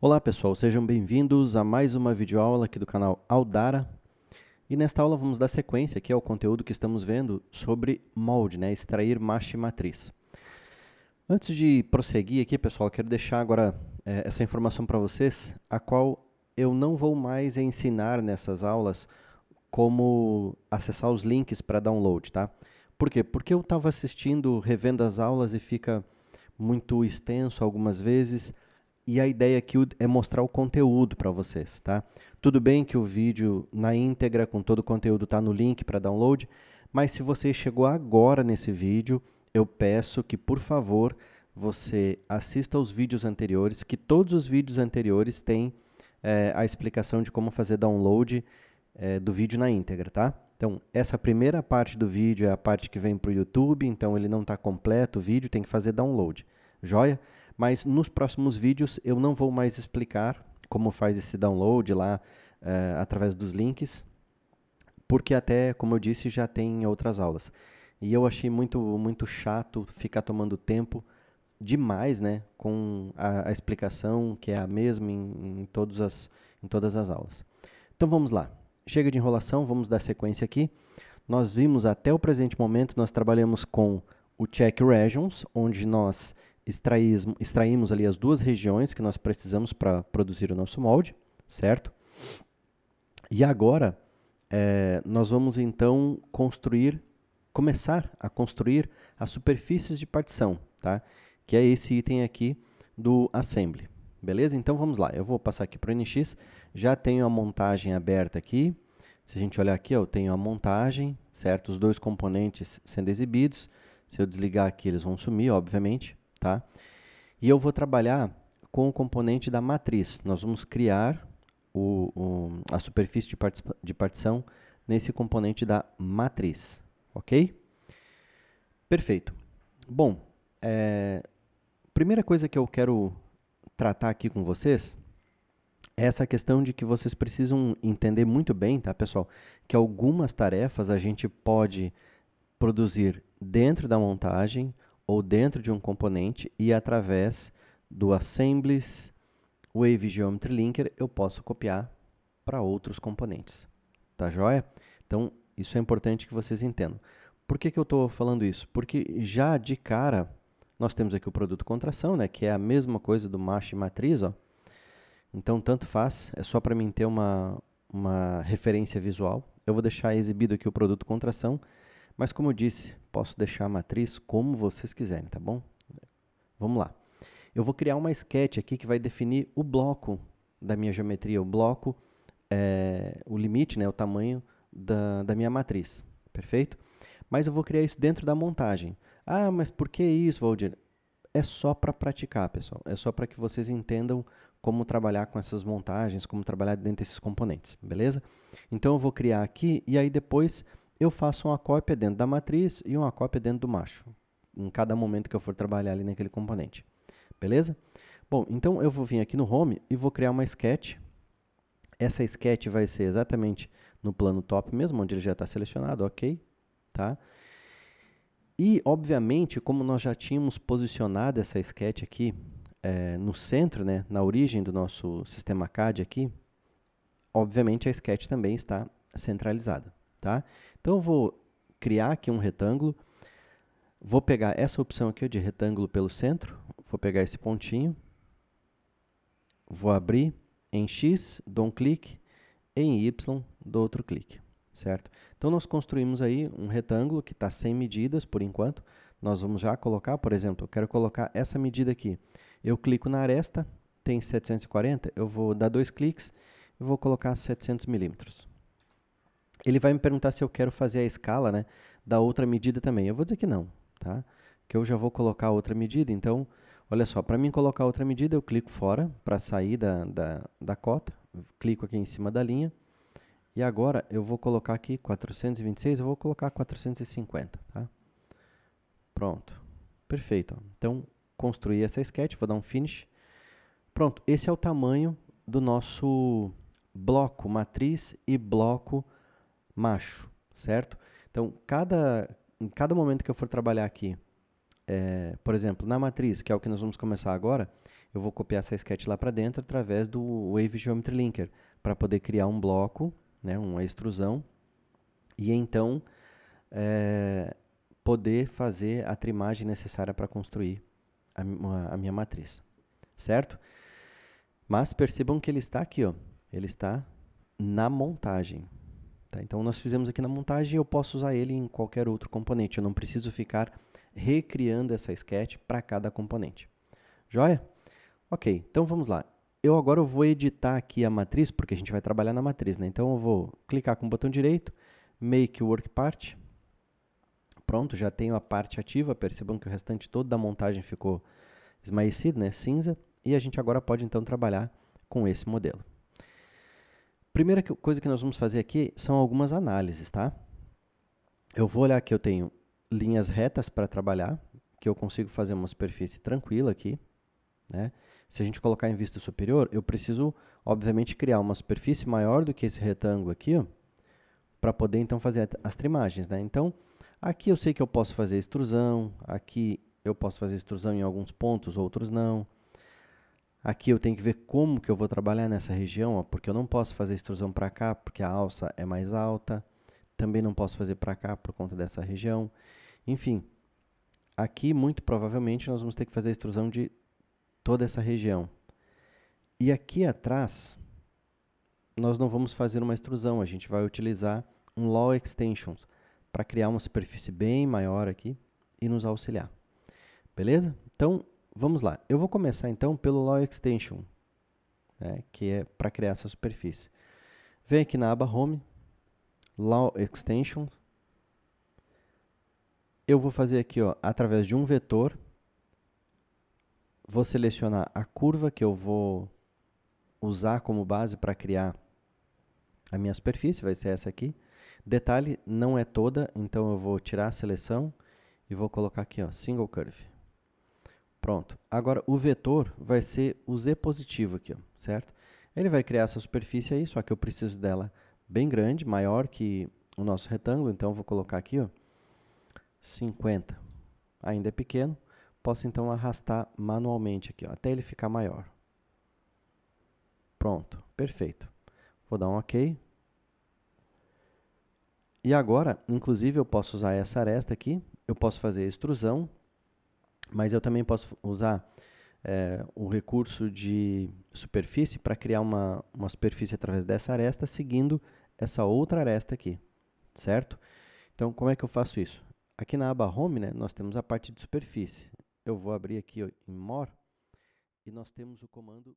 Olá pessoal, sejam bem-vindos a mais uma videoaula aqui do canal Aldara. E nesta aula vamos dar sequência aqui ao conteúdo que estamos vendo sobre molde, né, extrair macho e matriz. Antes de prosseguir aqui, pessoal, quero deixar agora é, essa informação para vocês, a qual eu não vou mais ensinar nessas aulas como acessar os links para download, tá? Por quê? Porque eu estava assistindo, revendo as aulas e fica muito extenso algumas vezes, e a ideia aqui é mostrar o conteúdo para vocês, tá? Tudo bem que o vídeo na íntegra com todo o conteúdo está no link para download, mas se você chegou agora nesse vídeo, eu peço que por favor você assista aos vídeos anteriores, que todos os vídeos anteriores têm é, a explicação de como fazer download é, do vídeo na íntegra, tá? Então, essa primeira parte do vídeo é a parte que vem para o YouTube, então ele não está completo o vídeo, tem que fazer download. Joia? Mas nos próximos vídeos eu não vou mais explicar como faz esse download lá eh, através dos links, porque até, como eu disse, já tem outras aulas. E eu achei muito, muito chato ficar tomando tempo demais né, com a, a explicação, que é a mesma em, em, todas as, em todas as aulas. Então vamos lá. Chega de enrolação, vamos dar sequência aqui. Nós vimos até o presente momento, nós trabalhamos com o Check Regions, onde nós extraímos ali as duas regiões que nós precisamos para produzir o nosso molde, certo? E agora é, nós vamos então construir, começar a construir as superfícies de partição, tá? Que é esse item aqui do assembly. Beleza? Então vamos lá. Eu vou passar aqui para o NX. Já tenho a montagem aberta aqui. Se a gente olhar aqui, ó, eu tenho a montagem, certo? Os dois componentes sendo exibidos. Se eu desligar aqui, eles vão sumir, obviamente tá? E eu vou trabalhar com o componente da matriz. Nós vamos criar o, o, a superfície de, de partição nesse componente da matriz, ok? Perfeito. Bom, é, primeira coisa que eu quero tratar aqui com vocês é essa questão de que vocês precisam entender muito bem, tá, pessoal, que algumas tarefas a gente pode produzir dentro da montagem ou dentro de um componente e através do assemblies Wave Geometry Linker eu posso copiar para outros componentes. Tá joia? Então, isso é importante que vocês entendam. Por que, que eu estou falando isso? Porque já de cara, nós temos aqui o produto contração, né, que é a mesma coisa do macho e matriz. Ó. Então, tanto faz, é só para mim ter uma, uma referência visual. Eu vou deixar exibido aqui o produto contração, mas como eu disse, posso deixar a matriz como vocês quiserem, tá bom? Vamos lá. Eu vou criar uma sketch aqui que vai definir o bloco da minha geometria, o bloco, é, o limite, né, o tamanho da, da minha matriz, perfeito? Mas eu vou criar isso dentro da montagem. Ah, mas por que isso, Valdir? É só para praticar, pessoal. É só para que vocês entendam como trabalhar com essas montagens, como trabalhar dentro desses componentes, beleza? Então eu vou criar aqui e aí depois eu faço uma cópia dentro da matriz e uma cópia dentro do macho, em cada momento que eu for trabalhar ali naquele componente. Beleza? Bom, então eu vou vir aqui no Home e vou criar uma sketch. Essa sketch vai ser exatamente no plano top mesmo, onde ele já está selecionado, ok? Tá? E, obviamente, como nós já tínhamos posicionado essa sketch aqui é, no centro, né, na origem do nosso sistema CAD aqui, obviamente a sketch também está centralizada. Tá? Então, eu vou criar aqui um retângulo. Vou pegar essa opção aqui de retângulo pelo centro. Vou pegar esse pontinho. Vou abrir em X, dou um clique. Em Y, dou outro clique. Certo? Então, nós construímos aí um retângulo que está sem medidas por enquanto. Nós vamos já colocar, por exemplo, eu quero colocar essa medida aqui. Eu clico na aresta, tem 740, eu vou dar dois cliques e vou colocar 700 milímetros. Ele vai me perguntar se eu quero fazer a escala né, da outra medida também. Eu vou dizer que não, tá? Que eu já vou colocar outra medida. Então, olha só, para mim colocar outra medida, eu clico fora para sair da, da, da cota, clico aqui em cima da linha. E agora eu vou colocar aqui 426, eu vou colocar 450, tá? Pronto. Perfeito. Então, construí essa sketch, vou dar um finish. Pronto, esse é o tamanho do nosso bloco matriz e bloco macho, certo? Então, cada, em cada momento que eu for trabalhar aqui, é, por exemplo, na matriz, que é o que nós vamos começar agora, eu vou copiar essa sketch lá para dentro através do Wave Geometry Linker, para poder criar um bloco, né, uma extrusão, e então é, poder fazer a trimagem necessária para construir a, a, minha matriz, certo? Mas percebam que ele está aqui, ó, ele está na montagem. Tá? Então nós fizemos aqui na montagem e eu posso usar ele em qualquer outro componente. Eu não preciso ficar recriando essa sketch para cada componente. Joia? Ok, então vamos lá. Eu agora eu vou editar aqui a matriz, porque a gente vai trabalhar na matriz, né? Então eu vou clicar com o botão direito, Make Work Part. Pronto, já tenho a parte ativa, percebam que o restante todo da montagem ficou esmaecido, né? cinza. E a gente agora pode então trabalhar com esse modelo. Primeira coisa que nós vamos fazer aqui são algumas análises, tá? Eu vou olhar que eu tenho linhas retas para trabalhar, que eu consigo fazer uma superfície tranquila aqui, né? Se a gente colocar em vista superior, eu preciso, obviamente, criar uma superfície maior do que esse retângulo aqui, para poder, então, fazer as trimagens, né? Então, aqui eu sei que eu posso fazer extrusão, aqui eu posso fazer extrusão em alguns pontos, outros não. Aqui eu tenho que ver como que eu vou trabalhar nessa região, ó, porque eu não posso fazer extrusão para cá, porque a alça é mais alta. Também não posso fazer para cá por conta dessa região. Enfim, aqui muito provavelmente nós vamos ter que fazer a extrusão de toda essa região. E aqui atrás, nós não vamos fazer uma extrusão, a gente vai utilizar um Law Extensions para criar uma superfície bem maior aqui e nos auxiliar. Beleza? Então, vamos lá. Eu vou começar então pelo Law Extension, né, que é para criar essa superfície. Vem aqui na aba Home, Law Extension. Eu vou fazer aqui, ó, através de um vetor, vou selecionar a curva que eu vou usar como base para criar a minha superfície, vai ser essa aqui. Detalhe, não é toda, então eu vou tirar a seleção e vou colocar aqui, ó, Single Curve. Pronto. Agora, o vetor vai ser o z positivo aqui, ó, certo? Ele vai criar essa superfície aí, só que eu preciso dela bem grande, maior que o nosso retângulo, então vou colocar aqui, ó, 50. Ainda é pequeno, posso então arrastar manualmente aqui, ó, até ele ficar maior. Pronto, perfeito. Vou dar um OK. E agora, inclusive, eu posso usar essa aresta aqui, eu posso fazer a extrusão, mas eu também posso usar é, o recurso de superfície para criar uma, uma superfície através dessa aresta, seguindo essa outra aresta aqui, certo? Então, como é que eu faço isso? Aqui na aba Home, né, nós temos a parte de superfície. Eu vou abrir aqui ó, em More e nós temos o comando